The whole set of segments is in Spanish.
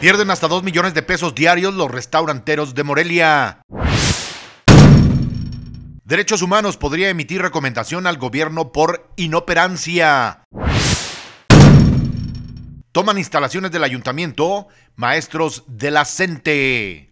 Pierden hasta 2 millones de pesos diarios los restauranteros de Morelia. Derechos Humanos podría emitir recomendación al gobierno por inoperancia. Toman instalaciones del ayuntamiento, maestros de la CENTE.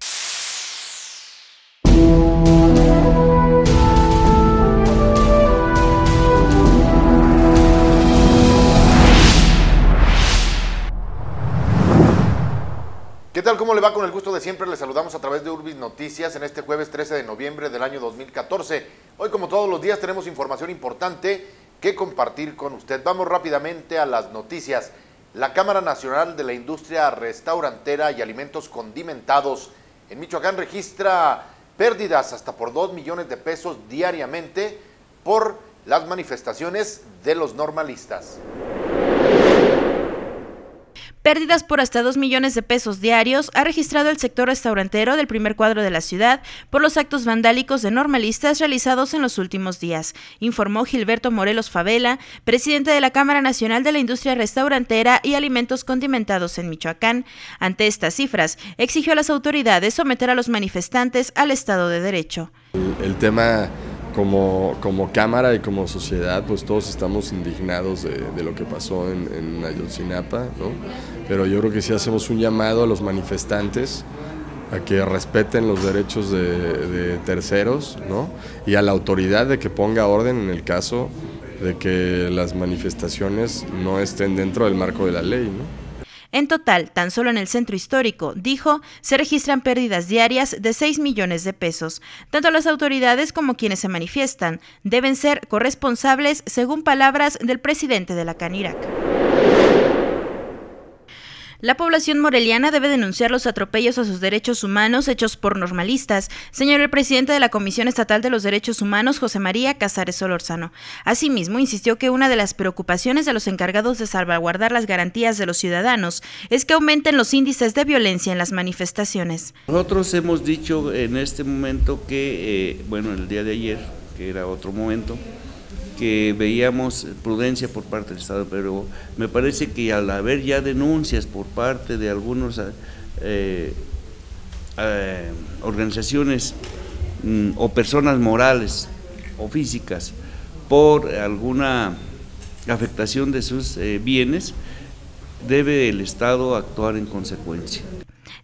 ¿Cómo le va? Con el gusto de siempre le saludamos a través de Urbis Noticias en este jueves 13 de noviembre del año 2014. Hoy, como todos los días, tenemos información importante que compartir con usted. Vamos rápidamente a las noticias. La Cámara Nacional de la Industria Restaurantera y Alimentos Condimentados en Michoacán registra pérdidas hasta por 2 millones de pesos diariamente por las manifestaciones de los normalistas. Pérdidas por hasta 2 millones de pesos diarios ha registrado el sector restaurantero del primer cuadro de la ciudad por los actos vandálicos de normalistas realizados en los últimos días, informó Gilberto Morelos Favela, presidente de la Cámara Nacional de la Industria Restaurantera y Alimentos Condimentados en Michoacán. Ante estas cifras, exigió a las autoridades someter a los manifestantes al Estado de Derecho. el tema como, como cámara y como sociedad, pues todos estamos indignados de, lo que pasó en, Ayotzinapa, ¿no? Pero yo creo que sí hacemos un llamado a los manifestantes a que respeten los derechos de, de terceros, ¿no? Y a la autoridad de que ponga orden en el caso de que las manifestaciones no estén dentro del marco de la ley, ¿no? En total, tan solo en el centro histórico, dijo, se registran pérdidas diarias de 6 millones de pesos. Tanto las autoridades como quienes se manifiestan deben ser corresponsables, según palabras del presidente de la CANIRAC. La población moreliana debe denunciar los atropellos a sus derechos humanos hechos por normalistas, señor el presidente de la Comisión Estatal de los Derechos Humanos, José María Casares Solorzano. Asimismo, insistió que una de las preocupaciones de los encargados de salvaguardar las garantías de los ciudadanos es que aumenten los índices de violencia en las manifestaciones. Nosotros hemos dicho en este momento que, eh, bueno, el día de ayer, que era otro momento, que veíamos prudencia por parte del Estado, pero me parece que al haber ya denuncias por parte de algunas eh, eh, organizaciones mm, o personas morales o físicas por alguna afectación de sus eh, bienes, debe el Estado actuar en consecuencia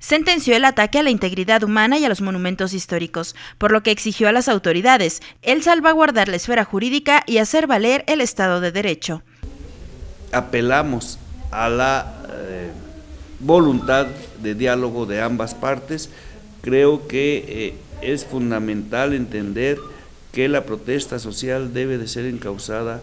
sentenció el ataque a la integridad humana y a los monumentos históricos, por lo que exigió a las autoridades el salvaguardar la esfera jurídica y hacer valer el Estado de Derecho. Apelamos a la eh, voluntad de diálogo de ambas partes. Creo que eh, es fundamental entender que la protesta social debe de ser encausada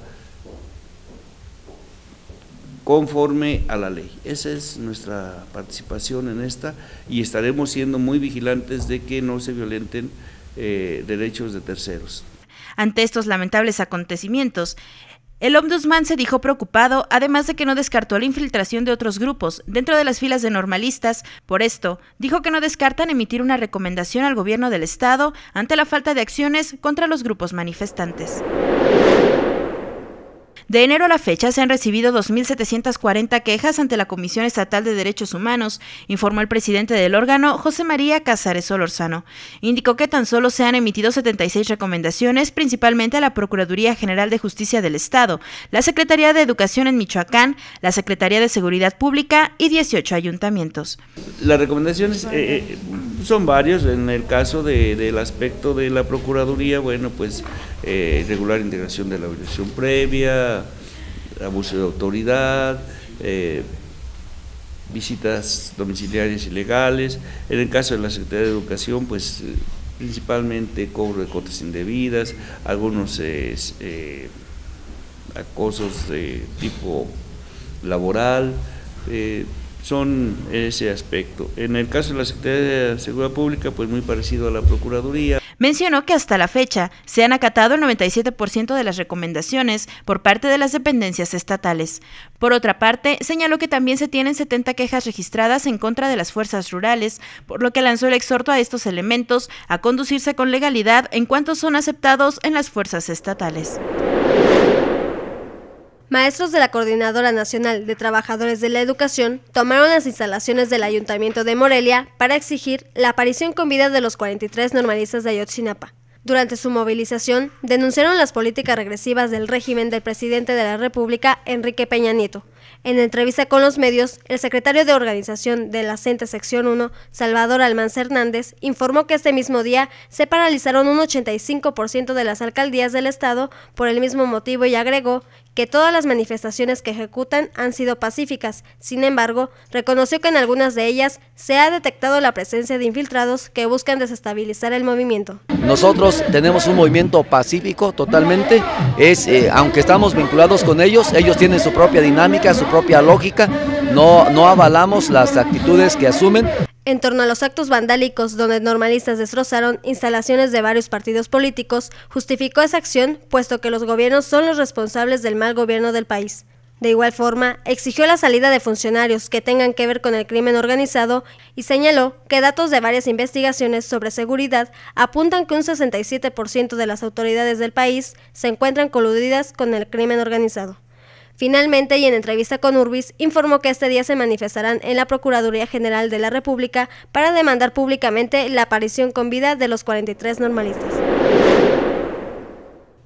conforme a la ley. Esa es nuestra participación en esta y estaremos siendo muy vigilantes de que no se violenten eh, derechos de terceros. Ante estos lamentables acontecimientos, el ombudsman se dijo preocupado, además de que no descartó la infiltración de otros grupos dentro de las filas de normalistas. Por esto, dijo que no descartan emitir una recomendación al gobierno del Estado ante la falta de acciones contra los grupos manifestantes. De enero a la fecha se han recibido 2.740 quejas ante la Comisión Estatal de Derechos Humanos, informó el presidente del órgano, José María Casares Olorzano. Indicó que tan solo se han emitido 76 recomendaciones, principalmente a la Procuraduría General de Justicia del Estado, la Secretaría de Educación en Michoacán, la Secretaría de Seguridad Pública y 18 ayuntamientos. Las recomendaciones eh, eh, son varios. En el caso del aspecto de la Procuraduría, bueno, pues eh, regular integración de la evaluación previa, abuso de autoridad, eh, visitas domiciliarias ilegales. En el caso de la Secretaría de Educación, pues eh, principalmente cobro de cotas indebidas, algunos eh, acosos de tipo laboral, son ese aspecto. En el caso de la Secretaría de Seguridad Pública, pues muy parecido a la Procuraduría, Mencionó que hasta la fecha se han acatado el 97% de las recomendaciones por parte de las dependencias estatales. Por otra parte, señaló que también se tienen 70 quejas registradas en contra de las fuerzas rurales, por lo que lanzó el exhorto a estos elementos a conducirse con legalidad en cuanto son aceptados en las fuerzas estatales. Maestros de la Coordinadora Nacional de Trabajadores de la Educación tomaron las instalaciones del Ayuntamiento de Morelia para exigir la aparición con vida de los 43 normalistas de Ayotzinapa. Durante su movilización, denunciaron las políticas regresivas del régimen del presidente de la República, Enrique Peña Nieto. En entrevista con los medios, el secretario de organización de la CENTE Sección 1, Salvador Almanza Hernández, informó que este mismo día se paralizaron un 85% de las alcaldías del Estado por el mismo motivo y agregó que todas las manifestaciones que ejecutan han sido pacíficas. Sin embargo, reconoció que en algunas de ellas se ha detectado la presencia de infiltrados que buscan desestabilizar el movimiento. Nosotros tenemos un movimiento pacífico totalmente, es, eh, aunque estamos vinculados con ellos, ellos tienen su propia dinámica, su propia lógica, no, no avalamos las actitudes que asumen. En torno a los actos vandálicos donde normalistas destrozaron instalaciones de varios partidos políticos, justificó esa acción puesto que los gobiernos son los responsables del mal gobierno del país. De igual forma, exigió la salida de funcionarios que tengan que ver con el crimen organizado y señaló que datos de varias investigaciones sobre seguridad apuntan que un 67% de las autoridades del país se encuentran coludidas con el crimen organizado. Finalmente, y en entrevista con Urbis, informó que este día se manifestarán en la Procuraduría General de la República para demandar públicamente la aparición con vida de los 43 normalistas.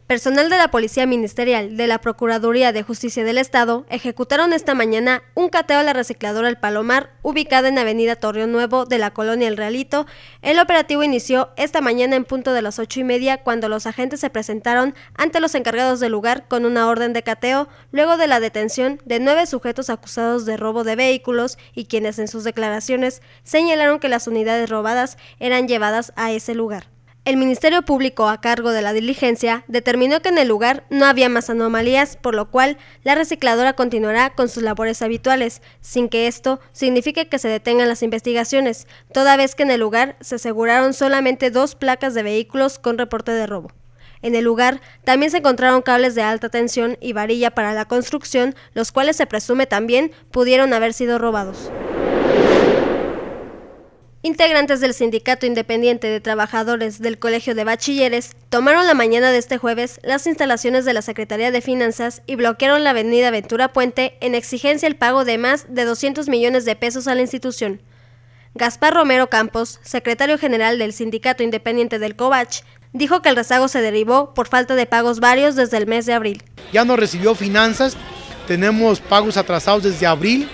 Personal de la Policía Ministerial de la Procuraduría de Justicia del Estado ejecutaron esta mañana un cateo a la recicladora El Palomar, ubicada en Avenida Torreón Nuevo de la colonia El Realito. El operativo inició esta mañana en punto de las ocho y media, cuando los agentes se presentaron ante los encargados del lugar con una orden de cateo, luego de la detención de nueve sujetos acusados de robo de vehículos y quienes en sus declaraciones señalaron que las unidades robadas eran llevadas a ese lugar. El Ministerio Público a cargo de la diligencia determinó que en el lugar no había más anomalías, por lo cual la recicladora continuará con sus labores habituales, sin que esto signifique que se detengan las investigaciones, toda vez que en el lugar se aseguraron solamente dos placas de vehículos con reporte de robo. En el lugar también se encontraron cables de alta tensión y varilla para la construcción, los cuales se presume también pudieron haber sido robados. Integrantes del Sindicato Independiente de Trabajadores del Colegio de Bachilleres tomaron la mañana de este jueves las instalaciones de la Secretaría de Finanzas y bloquearon la avenida Ventura Puente en exigencia el pago de más de 200 millones de pesos a la institución. Gaspar Romero Campos, secretario general del Sindicato Independiente del COVACH, dijo que el rezago se derivó por falta de pagos varios desde el mes de abril. Ya no recibió finanzas, tenemos pagos atrasados desde abril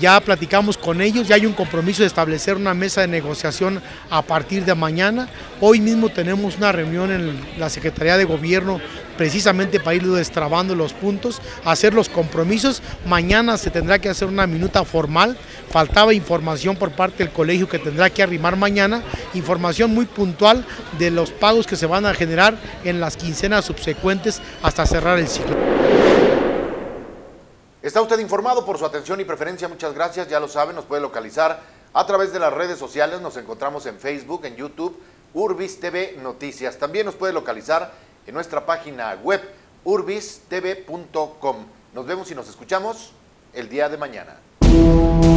ya platicamos con ellos, ya hay un compromiso de establecer una mesa de negociación a partir de mañana. Hoy mismo tenemos una reunión en la Secretaría de Gobierno precisamente para ir destrabando los puntos, hacer los compromisos. Mañana se tendrá que hacer una minuta formal, faltaba información por parte del colegio que tendrá que arrimar mañana, información muy puntual de los pagos que se van a generar en las quincenas subsecuentes hasta cerrar el ciclo. Está usted informado por su atención y preferencia. Muchas gracias. Ya lo sabe, nos puede localizar a través de las redes sociales. Nos encontramos en Facebook, en YouTube, Urbis TV Noticias. También nos puede localizar en nuestra página web, urbistv.com. Nos vemos y nos escuchamos el día de mañana.